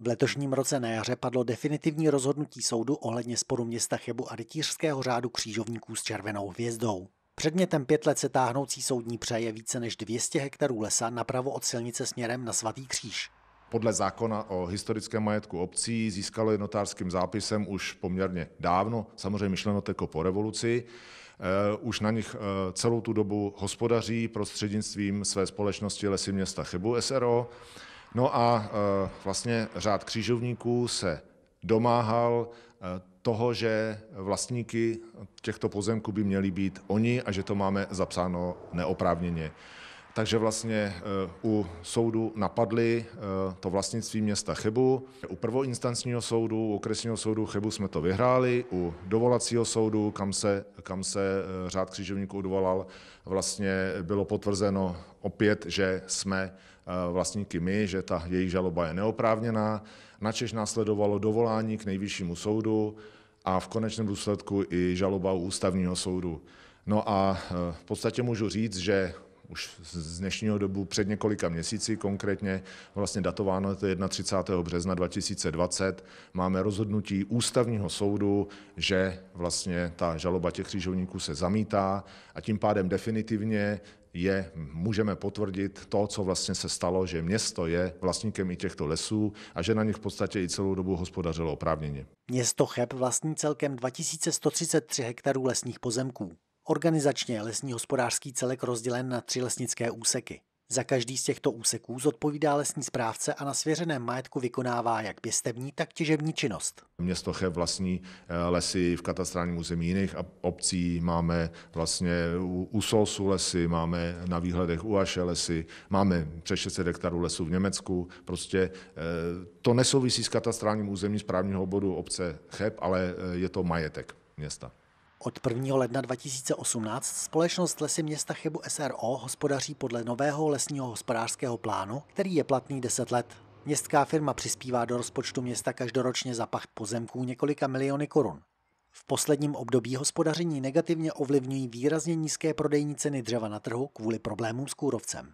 V letošním roce na jaře padlo definitivní rozhodnutí soudu ohledně sporu města Chebu a rytířského řádu křížovníků s červenou hvězdou. Předmětem pět let se táhnoucí soudní přeje více než 200 hektarů lesa napravo od silnice směrem na Svatý kříž. Podle zákona o historickém majetku obcí získalo je notářským zápisem už poměrně dávno, samozřejmě myšleno jako po revoluci. Eh, už na nich eh, celou tu dobu hospodaří prostřednictvím své společnosti Lesy města Chebu SRO. No a eh, vlastně řád křížovníků se domáhal eh, toho, že vlastníky těchto pozemků by měli být oni a že to máme zapsáno neoprávněně. Takže vlastně eh, u soudu napadli to vlastnictví města Chebu. U prvoinstancního soudu, u okresního soudu Chebu jsme to vyhráli, u dovolacího soudu, kam se, kam se řád křižovníků odvolal, vlastně bylo potvrzeno opět, že jsme Eh, vlastníky my, že ta jejich žaloba je neoprávněná. Načež následovalo dovolání k nejvyššímu soudu a v konečném důsledku i žaloba u ústavního soudu. No a eh, v podstatě můžu říct, že už z dnešního dobu před několika měsíci konkrétně, vlastně datováno to 31. března 2020, máme rozhodnutí ústavního soudu, že vlastně ta žaloba těch křižovníků se zamítá a tím pádem definitivně je, můžeme potvrdit to, co vlastně se stalo, že město je vlastníkem i těchto lesů a že na nich v podstatě i celou dobu hospodařilo oprávněně. Město Cheb vlastní celkem 2133 hektarů lesních pozemků. Organizačně je lesní hospodářský celek rozdělen na tři lesnické úseky. Za každý z těchto úseků zodpovídá lesní správce a na svěřeném majetku vykonává jak pěstební, tak těžební činnost. Město Chev vlastní eh, lesy v katastrálním území jiných obcí, máme vlastně u, Solsu lesy, máme na výhledech u Aše lesy, máme přes 600 hektarů lesů v Německu. Prostě eh, to nesouvisí s katastrálním územím správního obodu obce Cheb, ale eh, je to majetek města. Od 1. ledna 2018 společnost Lesy města Chebu SRO hospodaří podle nového lesního hospodářského plánu, který je platný 10 let. Městská firma přispívá do rozpočtu města každoročně za pacht pozemků několika miliony korun. V posledním období hospodaření negativně ovlivňují výrazně nízké prodejní ceny dřeva na trhu kvůli problémům s kůrovcem.